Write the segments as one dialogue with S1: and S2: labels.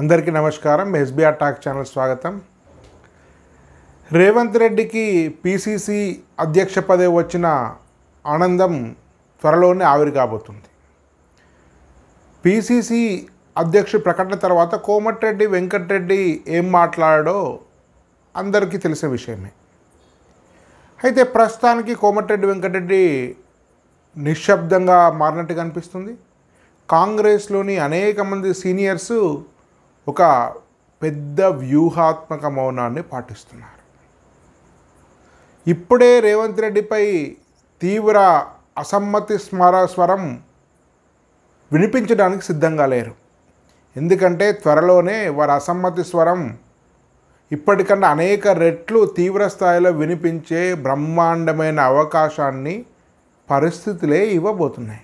S1: అందరికీ నమస్కారం SBR talk channel స్వాగతం రేవంత్ రెడ్డికి పీసీసీ అధ్యక్ష పదవి వచ్చిన ఆనందం త్వరలోనే ఆవిరి కాబోతుంది పీసీసీ అధ్యక్ష ప్రకటన తర్వాత కోమటిరెడ్డి వెంకటరెడ్డి ఏం మాట్లాడాడో అందరికీ తెలిసిన విషయమే అయితే ప్రస్తుతానికి కోమటిరెడ్డి వెంకటరెడ్డి నిశ్శబ్దంగా మారినట్టు కనిపిస్తుంది కాంగ్రెస్లోని అనేక మంది సీనియర్సు ఒక పెద్ద వ్యూహాత్మక మౌనాన్ని పాటిస్తున్నారు ఇప్పుడే రేవంత్ రెడ్డిపై తీవ్ర అసమ్మతి స్మర స్వరం వినిపించడానికి సిద్ధంగా లేరు ఎందుకంటే త్వరలోనే వారి అసమ్మతి స్వరం ఇప్పటికన్నా అనేక రెట్లు తీవ్ర స్థాయిలో వినిపించే బ్రహ్మాండమైన అవకాశాన్ని పరిస్థితులే ఇవ్వబోతున్నాయి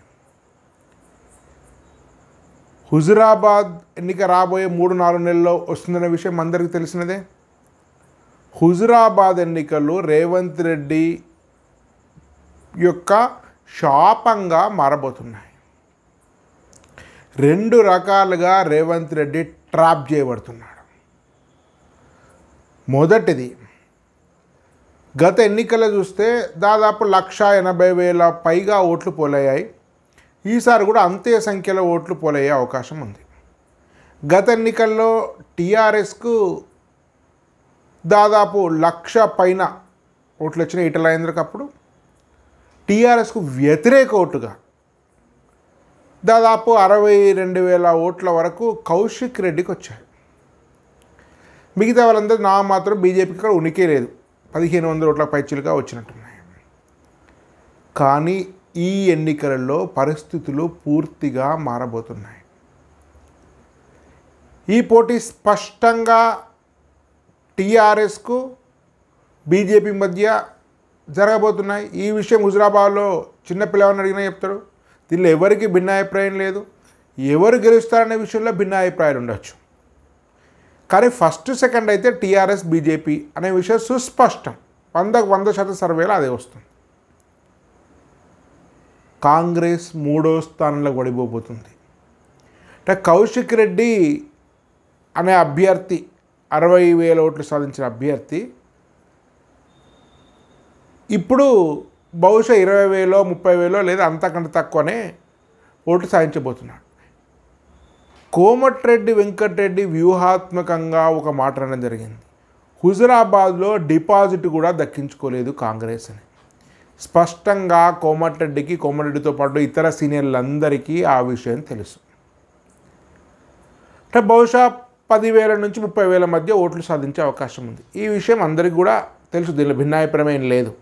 S1: హుజురాబాద్ ఎన్నిక రాబోయే మూడు నాలుగు నెలల్లో వస్తుందన్న విషయం అందరికీ తెలిసినదే హుజురాబాద్ ఎన్నికలు రేవంత్ రెడ్డి యొక్క శాపంగా మారబోతున్నాయి రెండు రకాలుగా రేవంత్ రెడ్డి ట్రాప్ చేయబడుతున్నాడు మొదటిది గత ఎన్నికలు చూస్తే దాదాపు లక్ష ఎనభై వేల పైగా ఓట్లు పోలయ్యాయి ఈసారి కూడా అంతే సంఖ్యలో ఓట్లు పోలయ్యే అవకాశం ఉంది గత ఎన్నికల్లో టీఆర్ఎస్కు దాదాపు లక్ష పైన ఓట్లు వచ్చిన ఈటలైంద్రకు అప్పుడు టీఆర్ఎస్కు వ్యతిరేక ఓటుగా దాదాపు అరవై రెండు వేల ఓట్ల వరకు కౌశిక్ రెడ్డికి వచ్చాయి మిగతా వాళ్ళందరూ నా మాత్రం బీజేపీకి కూడా ఉనికే లేదు పదిహేను వందల ఓట్ల పైచీలుగా వచ్చినట్టున్నాయి కానీ ఈ ఎన్నికలలో పరిస్థితులు పూర్తిగా మారబోతున్నాయి ఈ పోటీ స్పష్టంగా టీఆర్ఎస్కు బీజేపీ మధ్య జరగబోతున్నాయి ఈ విషయం హుజరాబాద్లో చిన్నపిల్లవాన్ని అడిగినా చెప్తాడు దీనిలో ఎవరికి భిన్నాభిప్రాయం లేదు ఎవరు గెలుస్తారనే విషయంలో భిన్నాభిప్రాయాలు ఉండొచ్చు కానీ ఫస్ట్ సెకండ్ అయితే టీఆర్ఎస్ బీజేపీ అనే విషయం సుస్పష్టం వందకు వంద శాతం సర్వేలో అదే వస్తుంది కాంగ్రెస్ మూడో స్థానంలో పడిపోబోతుంది అంటే కౌశిక్ రెడ్డి అనే అభ్యర్థి అరవై వేల ఓట్లు సాధించిన అభ్యర్థి ఇప్పుడు బహుశా ఇరవై వేలో ముప్పై వేలో లేదా అంతకంటే తక్కువనే ఓట్లు సాధించబోతున్నాడు కోమట్రెడ్డి వెంకటరెడ్డి వ్యూహాత్మకంగా ఒక మాట జరిగింది హుజరాబాద్లో డిపాజిట్ కూడా దక్కించుకోలేదు కాంగ్రెస్ అని స్పష్టంగా కోమటిరెడ్డికి కోమటిరెడ్డితో పాటు ఇతర సీనియర్లందరికీ ఆ విషయం తెలుసు అంటే బహుశా పదివేల నుంచి ముప్పై వేల మధ్య ఓట్లు సాధించే అవకాశం ఉంది ఈ విషయం అందరికీ కూడా తెలుసు దీనిలో భిన్నాభిప్రాయం లేదు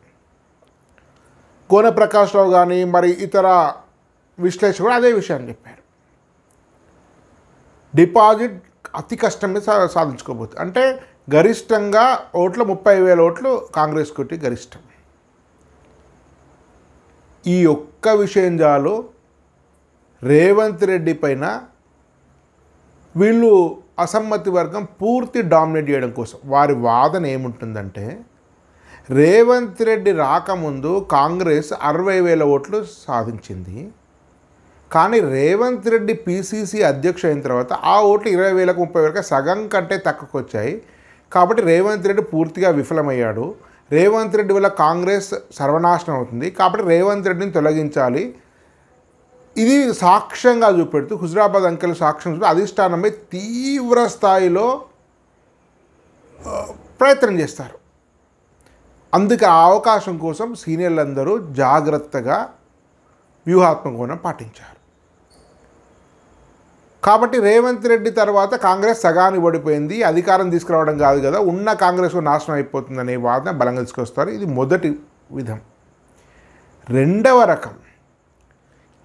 S1: కోన రావు కానీ మరి ఇతర విశ్లేషకులు అదే విషయాన్ని చెప్పారు డిపాజిట్ అతి కష్టం మీద సాధించుకోబోతుంది అంటే గరిష్టంగా ఓట్లు ముప్పై వేల ఓట్లు కాంగ్రెస్ కొట్టి గరిష్టం ఈ ఒక్క విషయం చాలు రేవంత్ రెడ్డి పైన వీళ్ళు అసమ్మతి వర్గం పూర్తి డామినేట్ చేయడం కోసం వారి వాదన ఏముంటుందంటే రేవంత్ రెడ్డి రాకముందు కాంగ్రెస్ అరవై వేల ఓట్లు సాధించింది కానీ రేవంత్ రెడ్డి పీసీసీ అధ్యక్ష అయిన తర్వాత ఆ ఓట్లు ఇరవై వేలకు ముప్పై వేలకు సగం కంటే తక్కువకు వచ్చాయి కాబట్టి రేవంత్ రెడ్డి పూర్తిగా విఫలమయ్యాడు రేవంత్ రెడ్డి వల్ల కాంగ్రెస్ సర్వనాశనం అవుతుంది కాబట్టి రేవంత్ రెడ్డిని తొలగించాలి ఇది సాక్ష్యంగా చూపెడుతూ హుజరాబాద్ అంకెల సాక్ష్యం చూపి అధిష్టానమై తీవ్ర స్థాయిలో ప్రయత్నం చేస్తారు అందుకే ఆ అవకాశం కోసం సీనియర్లందరూ జాగ్రత్తగా వ్యూహాత్మకంగా పాటించారు కాబట్టి రేవంత్ రెడ్డి తర్వాత కాంగ్రెస్ సగాన్ని ఓడిపోయింది అధికారం తీసుకురావడం కాదు కదా ఉన్న కాంగ్రెస్ నాశనం అయిపోతుందనే వాదన బలంగా తీసుకొస్తారు ఇది మొదటి విధం రెండవ రకం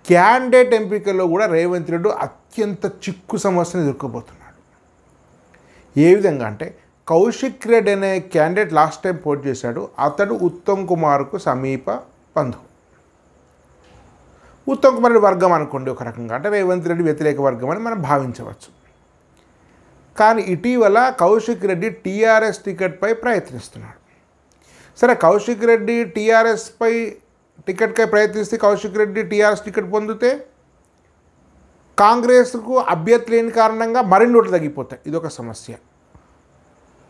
S1: క్యాండిడేట్ ఎంపికల్లో కూడా రేవంత్ రెడ్డి అత్యంత చిక్కు సమస్యను ఎదుర్కోబోతున్నాడు ఏ విధంగా అంటే కౌశిక్ రెడ్డి అనే క్యాండిడేట్ లాస్ట్ టైం పోటీ చేశాడు అతడు ఉత్తమ్ కుమార్కు సమీప బంధువు ఉత్తమ కుమారుడి వర్గం అనుకోండి ఒక రకంగా అంటే రేవంత్ రెడ్డి వ్యతిరేక వర్గం అని మనం భావించవచ్చు కానీ ఇటీవల కౌశిక్ రెడ్డి టీఆర్ఎస్ టికెట్పై ప్రయత్నిస్తున్నాడు సరే కౌశిక్ రెడ్డి టీఆర్ఎస్పై టికెట్కై ప్రయత్నిస్తే కౌశిక్ రెడ్డి టీఆర్ఎస్ టికెట్ పొందితే కాంగ్రెస్కు అభ్యర్థి లేని కారణంగా మరిన్ని ఓట్లు తగ్గిపోతాయి ఇదొక సమస్య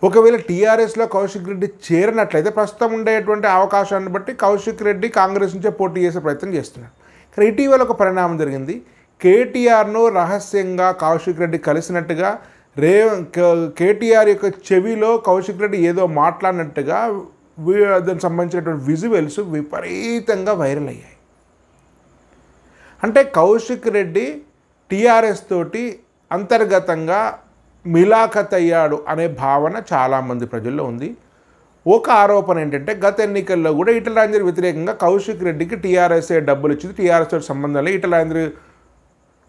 S1: ఒకవేళ టీఆర్ఎస్లో కౌశిక్ రెడ్డి చేరినట్లయితే ప్రస్తుతం ఉండేటువంటి అవకాశాన్ని బట్టి కౌశిక్ రెడ్డి కాంగ్రెస్ నుంచే పోటీ చేసే ప్రయత్నం చేస్తున్నాడు కానీ ఇటీవల ఒక పరిణామం జరిగింది కేటీఆర్ను రహస్యంగా కౌశిక్ రెడ్డి కలిసినట్టుగా రే కేటీఆర్ యొక్క చెవిలో కౌశిక్ రెడ్డి ఏదో మాట్లాడినట్టుగా దానికి సంబంధించినటువంటి విజువల్స్ విపరీతంగా వైరల్ అయ్యాయి అంటే కౌశిక్ రెడ్డి టీఆర్ఎస్ తోటి అంతర్గతంగా మిలాఖత్ అయ్యాడు అనే భావన చాలామంది ప్రజల్లో ఉంది ఒక ఆరోపణ ఏంటంటే గత ఎన్నికల్లో కూడా ఈటల వ్యతిరేకంగా కౌశిక్ రెడ్డికి టీఆర్ఎస్ఏ డబ్బులు ఇచ్చింది టీఆర్ఎస్ సంబంధాలు సంబంధం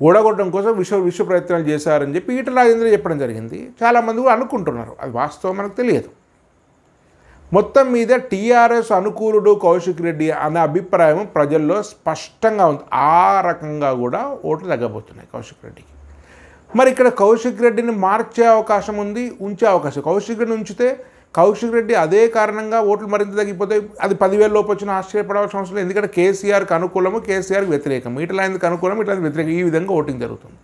S1: ఓడగొట్టడం కోసం విశ్వ విశ్వ ప్రయత్నాలు చేశారని చెప్పి ఈటల రాజేంద్ర చెప్పడం జరిగింది చాలామంది కూడా అనుకుంటున్నారు అది వాస్తవం మనకు తెలియదు మొత్తం మీద టీఆర్ఎస్ అనుకూలుడు కౌశిక్ రెడ్డి అనే అభిప్రాయం ప్రజల్లో స్పష్టంగా ఉంది ఆ రకంగా కూడా ఓట్లు తగ్గబోతున్నాయి కౌశిక్ రెడ్డికి మరి ఇక్కడ కౌశిక్ రెడ్డిని మార్చే అవకాశం ఉంది ఉంచే అవకాశం కౌశిక్ రెడ్డిని ఉంచితే కౌశిక్ రెడ్డి అదే కారణంగా ఓట్లు మరింత తగ్గిపోతే అది పదివేల లోపు వచ్చిన ఆశ్చర్యపడవలసిన అవసరం లేదు ఎందుకంటే కేసీఆర్కి అనుకూలము కేసీఆర్కి వ్యతిరేకం ఇట్లాంటికి అనుకూలం ఇట్లాంటి వ్యతిరేకం ఈ విధంగా ఓటింగ్ జరుగుతుంది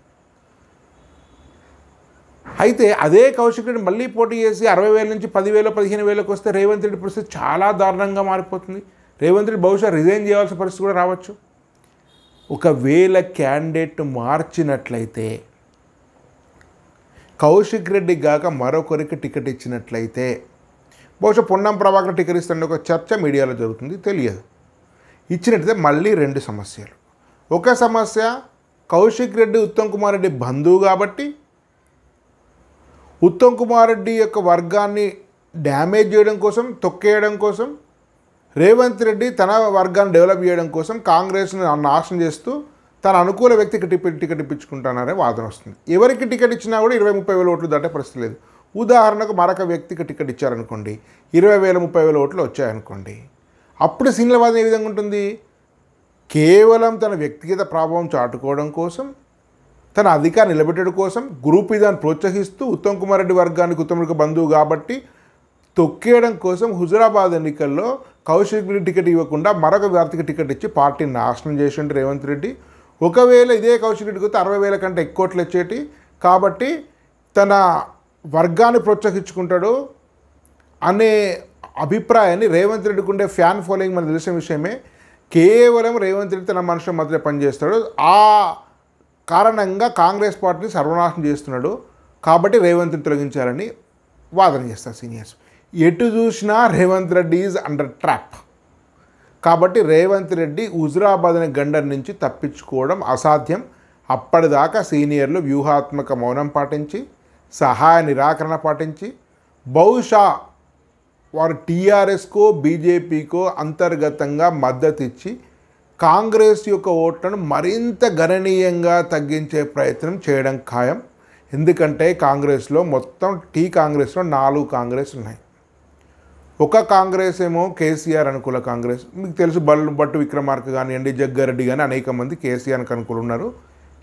S1: అయితే అదే కౌశిక్ రెడ్డి మళ్ళీ పోటీ చేసి అరవై వేల నుంచి పదివేలు పదిహేను వేలకు వస్తే రేవంత్ రెడ్డి పరిస్థితి చాలా దారుణంగా మారిపోతుంది రేవంత్ రెడ్డి బహుశా రిజైన్ చేయాల్సిన పరిస్థితి కూడా రావచ్చు ఒకవేళ క్యాండిడేట్ మార్చినట్లయితే కౌశిక్ రెడ్డి కాక మరొకరికి టికెట్ ఇచ్చినట్లయితే బహుశా పొన్నం ప్రభాకర్ టికరిస్తున్న ఒక చర్చ మీడియాలో జరుగుతుంది తెలియదు ఇచ్చినట్టే మళ్ళీ రెండు సమస్యలు ఒక సమస్య కౌశిక్ రెడ్డి ఉత్తమ్ కుమార్ రెడ్డి బంధువు కాబట్టి ఉత్తమ్ కుమార్ రెడ్డి యొక్క వర్గాన్ని డ్యామేజ్ చేయడం కోసం తొక్కేయడం కోసం రేవంత్ రెడ్డి తన వర్గాన్ని డెవలప్ చేయడం కోసం కాంగ్రెస్ను నాశనం చేస్తూ తన అనుకూల వ్యక్తికి టికెట్ టికెట్ వాదన వస్తుంది ఎవరికి టికెట్ ఇచ్చినా కూడా ఇరవై ముప్పై వేల ఓట్లు దాటే పరిస్థితి లేదు ఉదాహరణకు మరొక వ్యక్తికి టికెట్ ఇచ్చారనుకోండి ఇరవై వేల ముప్పై వేల ఓట్లు వచ్చాయనుకోండి అప్పుడు సినిమా ఏ విధంగా ఉంటుంది కేవలం తన వ్యక్తిగత ప్రభావం చాటుకోవడం కోసం తన అధికారం నిలబెట్టడం కోసం గ్రూప్ ఇదాన్ని ప్రోత్సహిస్తూ ఉత్తమ్ కుమార్ రెడ్డి వర్గానికి ఉత్తమ బంధువు కాబట్టి తొక్కేయడం కోసం హుజురాబాద్ ఎన్నికల్లో కౌశిక్ రెడ్డి టికెట్ ఇవ్వకుండా మరొక వ్యక్తికి టికెట్ ఇచ్చి పార్టీని నాశనం చేసిండు రేవంత్ రెడ్డి ఒకవేళ ఇదే కౌశిక్ రెడ్డి అరవై వేల కంటే ఎక్కువ ఓట్లు వచ్చేటి కాబట్టి తన వర్గాన్ని ప్రోత్సహించుకుంటాడు అనే అభిప్రాయాన్ని రేవంత్ రెడ్డికి ఉండే ఫ్యాన్ ఫాలోయింగ్ మనకు తెలిసిన విషయమే కేవలం రేవంత్ రెడ్డి తన మనుషుల మధ్యలో పనిచేస్తాడు ఆ కారణంగా కాంగ్రెస్ పార్టీని సర్వనాశనం చేస్తున్నాడు కాబట్టి రేవంత్ని తొలగించాలని వాదన చేస్తారు సీనియర్స్ ఎటు చూసినా Revanth Reddy is under trap కాబట్టి రేవంత్ రెడ్డి హుజురాబాద్ అనే గండర్ నుంచి తప్పించుకోవడం అసాధ్యం అప్పటిదాకా సీనియర్లు వ్యూహాత్మక మౌనం పాటించి సహాయ నిరాకరణ పాటించి బహుశా వారు టీఆర్ఎస్కో బీజేపీకో అంతర్గతంగా మద్దతు ఇచ్చి కాంగ్రెస్ యొక్క ఓట్లను మరింత గణనీయంగా తగ్గించే ప్రయత్నం చేయడం ఖాయం ఎందుకంటే కాంగ్రెస్లో మొత్తం టీ కాంగ్రెస్లో నాలుగు కాంగ్రెస్ ఉన్నాయి ఒక కాంగ్రెస్ ఏమో కేసీఆర్ అనుకూల కాంగ్రెస్ మీకు తెలుసు బల్లు భట్టు విక్రమార్క కానివ్వండి జగ్గారెడ్డి కానీ అనేక మంది కేసీఆర్కి అనుకూలు ఉన్నారు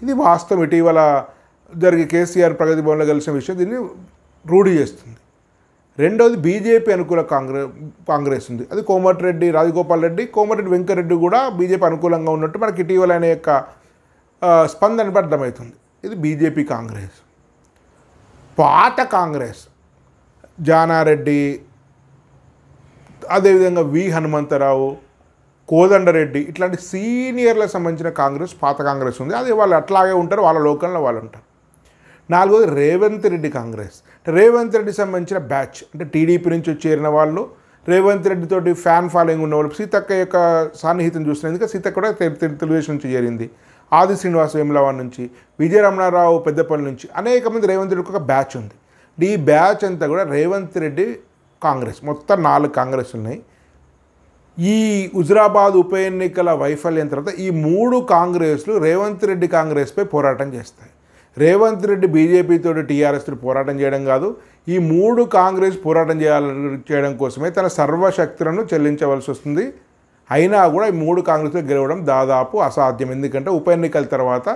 S1: ఇది వాస్తవం ఇటీవల జరిగే కేసీఆర్ ప్రగతి భవన్లో కలిసిన విషయం దీన్ని రూఢి చేస్తుంది రెండవది బీజేపీ అనుకూల కాంగ్రెస్ కాంగ్రెస్ ఉంది అది కోమటిరెడ్డి రాజగోపాల్ రెడ్డి కోమటిరెడ్డి వెంకరెడ్డి కూడా బీజేపీ అనుకూలంగా ఉన్నట్టు మనకి ఇటీవల ఆయన యొక్క స్పందన అర్థమవుతుంది ఇది బీజేపీ కాంగ్రెస్ పాత కాంగ్రెస్ జానారెడ్డి అదేవిధంగా వి హనుమంతరావు కోదండరెడ్డి ఇట్లాంటి సీనియర్లకు సంబంధించిన కాంగ్రెస్ పాత కాంగ్రెస్ ఉంది అది వాళ్ళు అట్లాగే ఉంటారు వాళ్ళ లోకంలో వాళ్ళు ఉంటారు నాలుగోది రేవంత్ రెడ్డి కాంగ్రెస్ రేవంత్ రెడ్డి సంబంధించిన బ్యాచ్ అంటే టీడీపీ నుంచి చేరిన వాళ్ళు రేవంత్ రెడ్డితోటి ఫ్యాన్ ఫాలోయింగ్ ఉన్న వాళ్ళు సీతక్క యొక్క సాన్నిహితం చూసినందుకు సీతక్క కూడా తెలుగుదేశం నుంచి చేరింది ఆది శ్రీనివాస వేములవాడి నుంచి విజయరమణారావు పెద్దపల్లి నుంచి అనేక మంది రేవంత్ రెడ్డికి ఒక బ్యాచ్ ఉంది ఈ బ్యాచ్ అంతా కూడా రేవంత్ రెడ్డి కాంగ్రెస్ మొత్తం నాలుగు కాంగ్రెస్ ఉన్నాయి ఈ హుజురాబాద్ ఉప ఎన్నికల వైఫల్యం తర్వాత ఈ మూడు కాంగ్రెస్లు రేవంత్ రెడ్డి కాంగ్రెస్పై పోరాటం చేస్తాయి రేవంత్ రెడ్డి బీజేపీతో టీఆర్ఎస్తో పోరాటం చేయడం కాదు ఈ మూడు కాంగ్రెస్ పోరాటం చేయాలని చేయడం కోసమే తన సర్వశక్తులను చెల్లించవలసి వస్తుంది అయినా కూడా ఈ మూడు కాంగ్రెస్లు గెలవడం దాదాపు అసాధ్యం ఎందుకంటే ఉప ఎన్నికల తర్వాత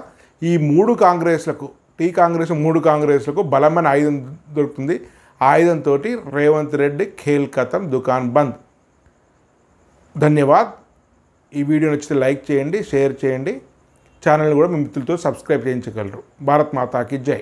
S1: ఈ మూడు కాంగ్రెస్లకు టీ కాంగ్రెస్ మూడు కాంగ్రెస్లకు బలమైన ఆయుధం దొరుకుతుంది ఆయుధంతో రేవంత్ రెడ్డి ఖేల్ కథం దుకాన్ బంద్ ధన్యవాద్ ఈ వీడియో నచ్చితే లైక్ చేయండి షేర్ చేయండి ఛానల్ కూడా మీ మిత్రులతో సబ్స్క్రైబ్ చేయించగలరు భారత్ మాతాకి జై